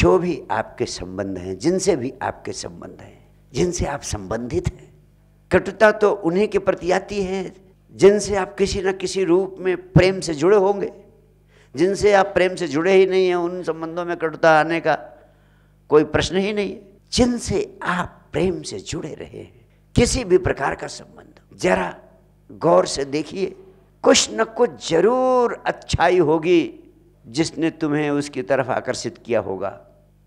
जो भी आपके संबंध हैं जिनसे भी आपके संबंध हैं जिनसे आप संबंधित हैं कटुता तो उन्हीं के प्रति आती है जिनसे आप किसी न किसी रूप में प्रेम से जुड़े होंगे जिनसे आप प्रेम से जुड़े ही नहीं हैं उन संबंधों में कटुता आने का कोई प्रश्न ही नहीं है जिनसे आप प्रेम से जुड़े रहे हैं किसी भी प्रकार का संबंध जरा गौर से देखिए कुछ न कुछ जरूर अच्छाई होगी जिसने तुम्हें उसकी तरफ आकर्षित किया होगा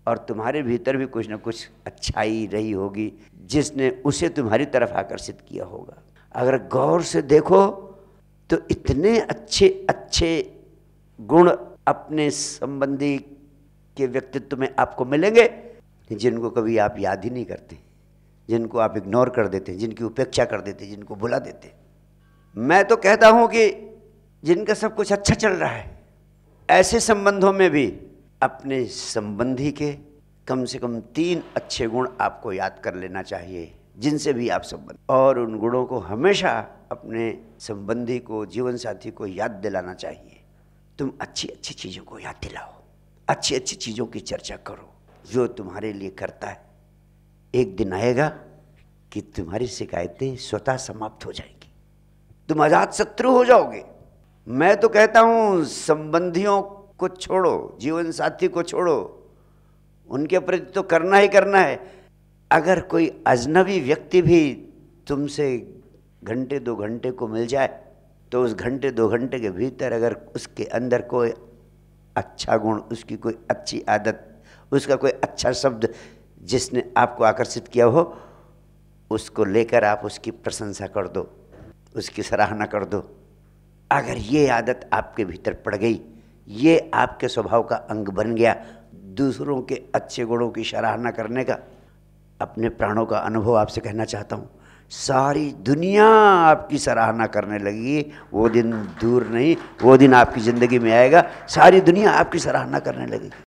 और तुम्हारे भीतर भी कुछ ना कुछ अच्छाई रही होगी जिसने उसे तुम्हारी तरफ आकर्षित किया होगा अगर गौर से देखो तो इतने अच्छे अच्छे गुण अपने संबंधी के व्यक्तित्व में आपको मिलेंगे जिनको कभी आप याद ही नहीं करते जिनको आप इग्नोर कर देते हैं जिनकी उपेक्षा कर देते हैं जिनको भुला देते मैं तो कहता हूँ कि जिनका सब कुछ अच्छा चल रहा है ऐसे संबंधों में भी अपने संबंधी के कम से कम तीन अच्छे गुण आपको याद कर लेना चाहिए जिनसे भी आप संबंध और उन गुणों को हमेशा अपने संबंधी को जीवन साथी को याद दिलाना चाहिए तुम अच्छी अच्छी चीज़ों को याद दिलाओ अच्छी अच्छी चीज़ों की चर्चा करो जो तुम्हारे लिए करता है एक दिन आएगा कि तुम्हारी शिकायतें स्वतः समाप्त हो जाएंगी तुम आज़ाद शत्रु हो जाओगे मैं तो कहता हूँ संबंधियों को छोड़ो जीवन साथी को छोड़ो उनके प्रति तो करना ही करना है अगर कोई अजनबी व्यक्ति भी तुमसे घंटे दो घंटे को मिल जाए तो उस घंटे दो घंटे के भीतर अगर उसके अंदर कोई अच्छा गुण उसकी कोई अच्छी आदत उसका कोई अच्छा शब्द जिसने आपको आकर्षित किया हो उसको लेकर आप उसकी प्रशंसा कर दो उसकी सराहना कर दो अगर ये आदत आपके भीतर पड़ गई ये आपके स्वभाव का अंग बन गया दूसरों के अच्छे गुणों की सराहना करने का अपने प्राणों का अनुभव आपसे कहना चाहता हूँ सारी दुनिया आपकी सराहना करने लगी वो दिन दूर नहीं वो दिन आपकी ज़िंदगी में आएगा सारी दुनिया आपकी सराहना करने लगेगी